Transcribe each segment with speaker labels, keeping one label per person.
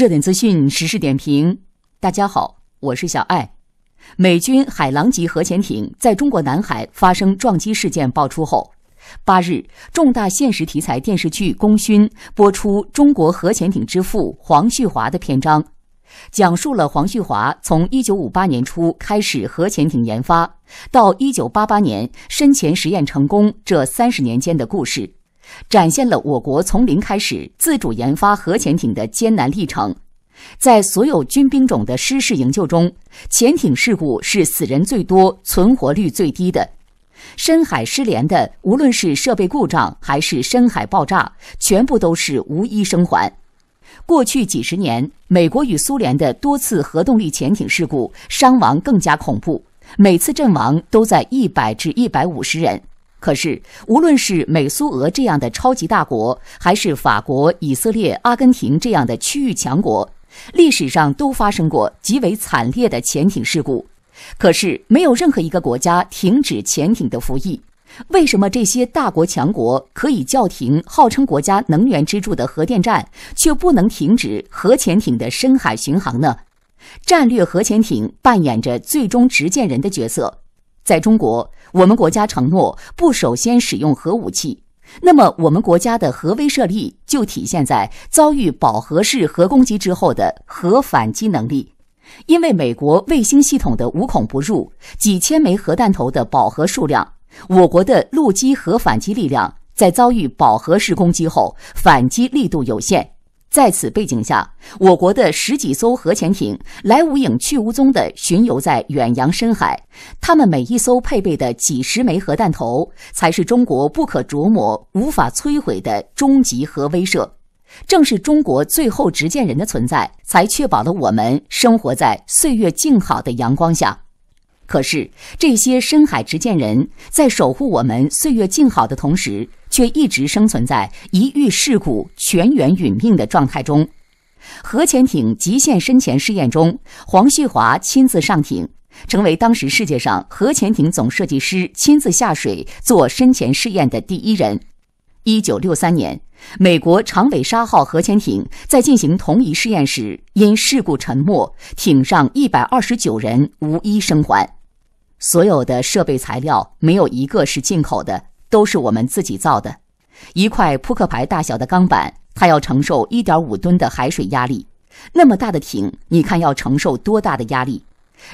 Speaker 1: 热点资讯、时事点评，大家好，我是小艾。美军海狼级核潜艇在中国南海发生撞击事件爆出后，八日重大现实题材电视剧《功勋》播出中国核潜艇之父黄旭华的篇章，讲述了黄旭华从一九五八年初开始核潜艇研发到一九八八年深潜实验成功这三十年间的故事。展现了我国从零开始自主研发核潜艇的艰难历程。在所有军兵种的失事营救中，潜艇事故是死人最多、存活率最低的。深海失联的，无论是设备故障还是深海爆炸，全部都是无一生还。过去几十年，美国与苏联的多次核动力潜艇事故伤亡更加恐怖，每次阵亡都在一百至一百五十人。可是，无论是美苏俄这样的超级大国，还是法国、以色列、阿根廷这样的区域强国，历史上都发生过极为惨烈的潜艇事故。可是，没有任何一个国家停止潜艇的服役。为什么这些大国强国可以叫停号称国家能源支柱的核电站，却不能停止核潜艇的深海巡航呢？战略核潜艇扮演着最终执剑人的角色。在中国，我们国家承诺不首先使用核武器。那么，我们国家的核威慑力就体现在遭遇饱和式核攻击之后的核反击能力。因为美国卫星系统的无孔不入、几千枚核弹头的饱和数量，我国的陆基核反击力量在遭遇饱和式攻击后，反击力度有限。在此背景下，我国的十几艘核潜艇来无影去无踪地巡游在远洋深海，他们每一艘配备的几十枚核弹头，才是中国不可琢磨、无法摧毁的终极核威慑。正是中国最后执剑人的存在，才确保了我们生活在岁月静好的阳光下。可是，这些深海执剑人，在守护我们岁月静好的同时，却一直生存在一遇事故全员殒命的状态中。核潜艇极限深潜试验中，黄旭华亲自上艇，成为当时世界上核潜艇总设计师亲自下水做深潜试验的第一人。一九六三年，美国长尾鲨号核潜艇在进行同一试验时，因事故沉没，艇上一百二十九人无一生还。所有的设备材料没有一个是进口的，都是我们自己造的。一块扑克牌大小的钢板，它要承受一点五吨的海水压力。那么大的艇，你看要承受多大的压力？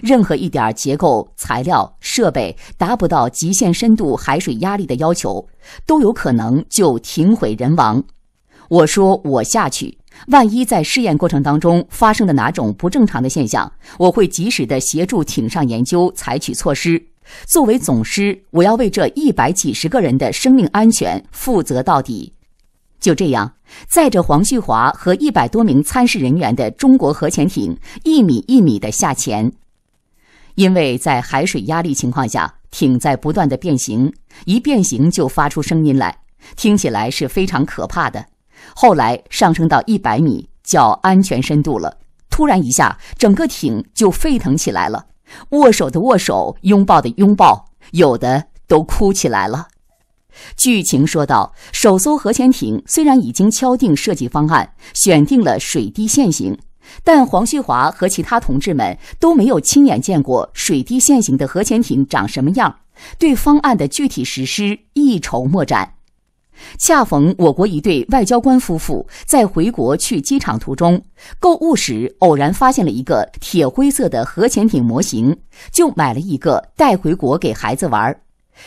Speaker 1: 任何一点结构材料设备达不到极限深度海水压力的要求，都有可能就艇毁人亡。我说，我下去。万一在试验过程当中发生的哪种不正常的现象，我会及时的协助艇上研究采取措施。作为总师，我要为这一百几十个人的生命安全负责到底。就这样，载着黄旭华和一百多名参试人员的中国核潜艇一米一米的下潜，因为在海水压力情况下，艇在不断的变形，一变形就发出声音来，听起来是非常可怕的。后来上升到一百米，叫安全深度了。突然一下，整个艇就沸腾起来了，握手的握手，拥抱的拥抱，有的都哭起来了。剧情说到，首艘核潜艇虽然已经敲定设计方案，选定了水滴线型，但黄旭华和其他同志们都没有亲眼见过水滴线型的核潜艇长什么样，对方案的具体实施一筹莫展。恰逢我国一对外交官夫妇在回国去机场途中购物时，偶然发现了一个铁灰色的核潜艇模型，就买了一个带回国给孩子玩。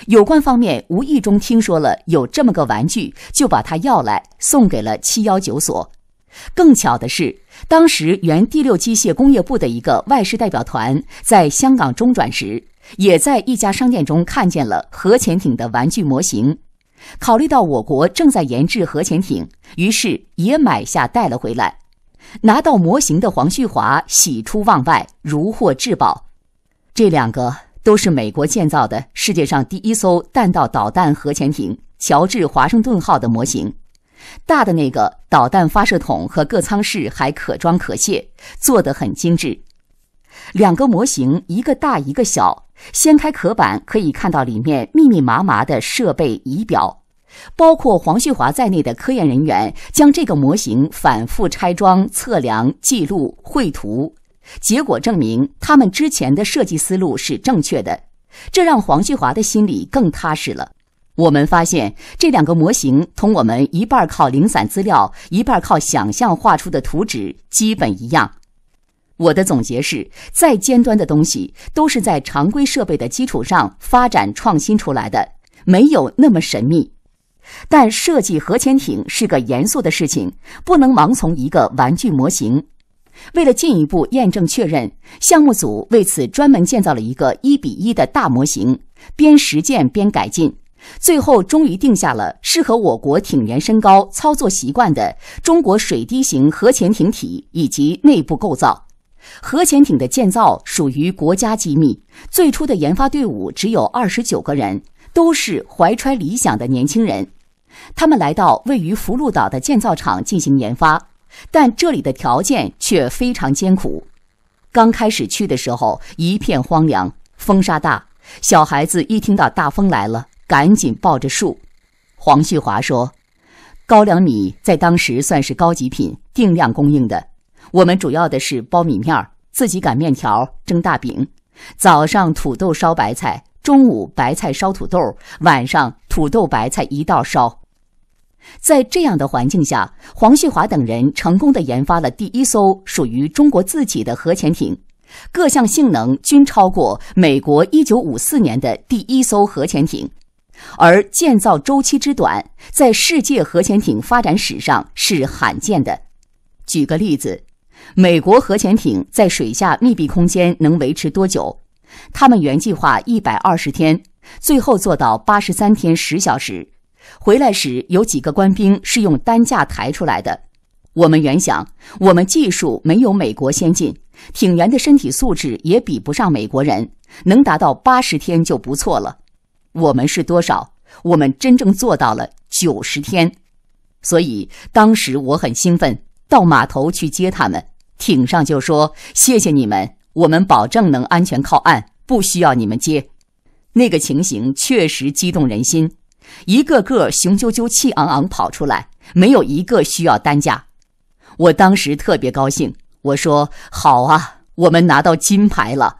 Speaker 1: 有关方面无意中听说了有这么个玩具，就把它要来送给了七幺九所。更巧的是，当时原第六机械工业部的一个外事代表团在香港中转时，也在一家商店中看见了核潜艇的玩具模型。考虑到我国正在研制核潜艇，于是也买下带了回来。拿到模型的黄旭华喜出望外，如获至宝。这两个都是美国建造的世界上第一艘弹道导弹核潜艇“乔治·华盛顿号”的模型。大的那个导弹发射筒和各舱室还可装可卸，做得很精致。两个模型，一个大，一个小。掀开壳板，可以看到里面密密麻麻的设备仪表。包括黄旭华在内的科研人员将这个模型反复拆装、测量、记录、绘图，结果证明他们之前的设计思路是正确的，这让黄旭华的心里更踏实了。我们发现，这两个模型同我们一半靠零散资料、一半靠想象画出的图纸基本一样。我的总结是：再尖端的东西都是在常规设备的基础上发展创新出来的，没有那么神秘。但设计核潜艇是个严肃的事情，不能盲从一个玩具模型。为了进一步验证确认，项目组为此专门建造了一个一比一的大模型，边实践边改进，最后终于定下了适合我国艇员身高、操作习惯的中国水滴型核潜艇体以及内部构造。核潜艇的建造属于国家机密。最初的研发队伍只有二十九个人，都是怀揣理想的年轻人。他们来到位于福禄岛的建造厂进行研发，但这里的条件却非常艰苦。刚开始去的时候，一片荒凉，风沙大。小孩子一听到大风来了，赶紧抱着树。黄旭华说：“高粱米在当时算是高级品，定量供应的。”我们主要的是苞米面儿，自己擀面条、蒸大饼。早上土豆烧白菜，中午白菜烧土豆，晚上土豆白菜一道烧。在这样的环境下，黄旭华等人成功的研发了第一艘属于中国自己的核潜艇，各项性能均超过美国一九五四年的第一艘核潜艇，而建造周期之短，在世界核潜艇发展史上是罕见的。举个例子。美国核潜艇在水下密闭空间能维持多久？他们原计划一百二十天，最后做到八十三天十小时。回来时有几个官兵是用担架抬出来的。我们原想，我们技术没有美国先进，艇员的身体素质也比不上美国人，能达到八十天就不错了。我们是多少？我们真正做到了九十天，所以当时我很兴奋。到码头去接他们，艇上就说谢谢你们，我们保证能安全靠岸，不需要你们接。那个情形确实激动人心，一个个雄赳赳、气昂昂跑出来，没有一个需要担架。我当时特别高兴，我说好啊，我们拿到金牌了。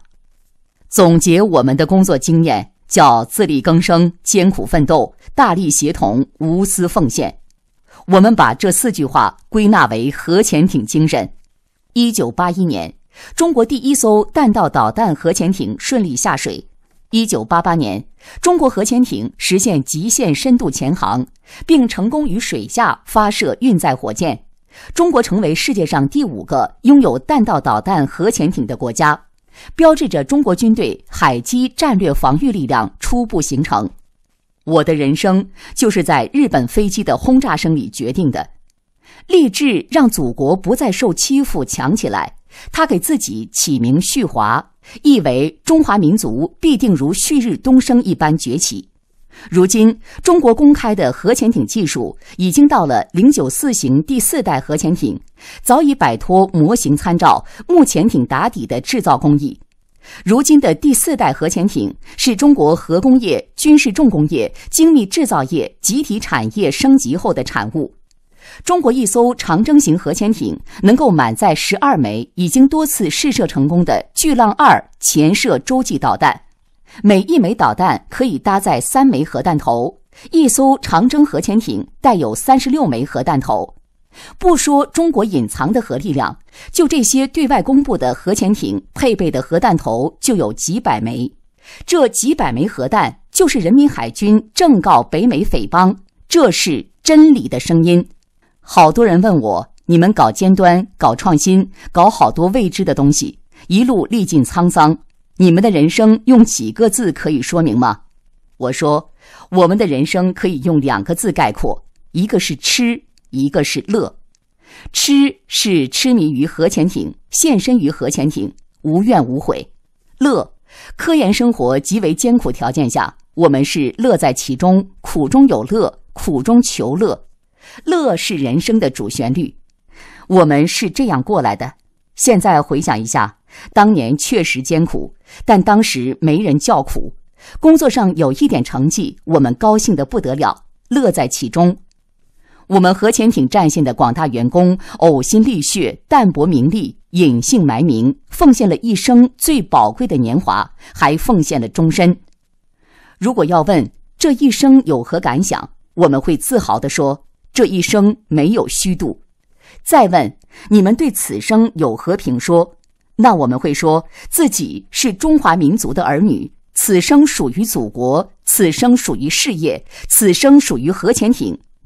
Speaker 1: 总结我们的工作经验，叫自力更生、艰苦奋斗、大力协同、无私奉献。我们把这四句话归纳为核潜艇精神。一九八一年，中国第一艘弹道导弹核潜艇顺利下水；一九八八年，中国核潜艇实现极限深度潜航，并成功于水下发射运载火箭。中国成为世界上第五个拥有弹道导弹核潜艇的国家，标志着中国军队海基战略防御力量初步形成。我的人生就是在日本飞机的轰炸声里决定的，立志让祖国不再受欺负，强起来。他给自己起名“旭华”，意为中华民族必定如旭日东升一般崛起。如今，中国公开的核潜艇技术已经到了零九四型第四代核潜艇，早已摆脱模型参照、木潜艇打底的制造工艺。如今的第四代核潜艇是中国核工业、军事重工业、精密制造业集体产业升级后的产物。中国一艘长征型核潜艇能够满载十二枚已经多次试射成功的“巨浪二”潜射洲际导弹，每一枚导弹可以搭载三枚核弹头，一艘长征核潜艇带有三十六枚核弹头。不说中国隐藏的核力量，就这些对外公布的核潜艇配备的核弹头就有几百枚。这几百枚核弹就是人民海军正告北美匪帮，这是真理的声音。好多人问我，你们搞尖端、搞创新、搞好多未知的东西，一路历尽沧桑，你们的人生用几个字可以说明吗？我说，我们的人生可以用两个字概括，一个是吃。一个是乐，痴是痴迷于核潜艇，献身于核潜艇，无怨无悔。乐，科研生活极为艰苦条件下，我们是乐在其中，苦中有乐，苦中求乐。乐是人生的主旋律，我们是这样过来的。现在回想一下，当年确实艰苦，但当时没人叫苦。工作上有一点成绩，我们高兴的不得了，乐在其中。我们核潜艇战线的广大员工呕心沥血、淡泊名利、隐姓埋名，奉献了一生最宝贵的年华，还奉献了终身。如果要问这一生有何感想，我们会自豪地说：这一生没有虚度。再问你们对此生有何评说，那我们会说自己是中华民族的儿女，此生属于祖国，此生属于事业，此生属于核潜艇。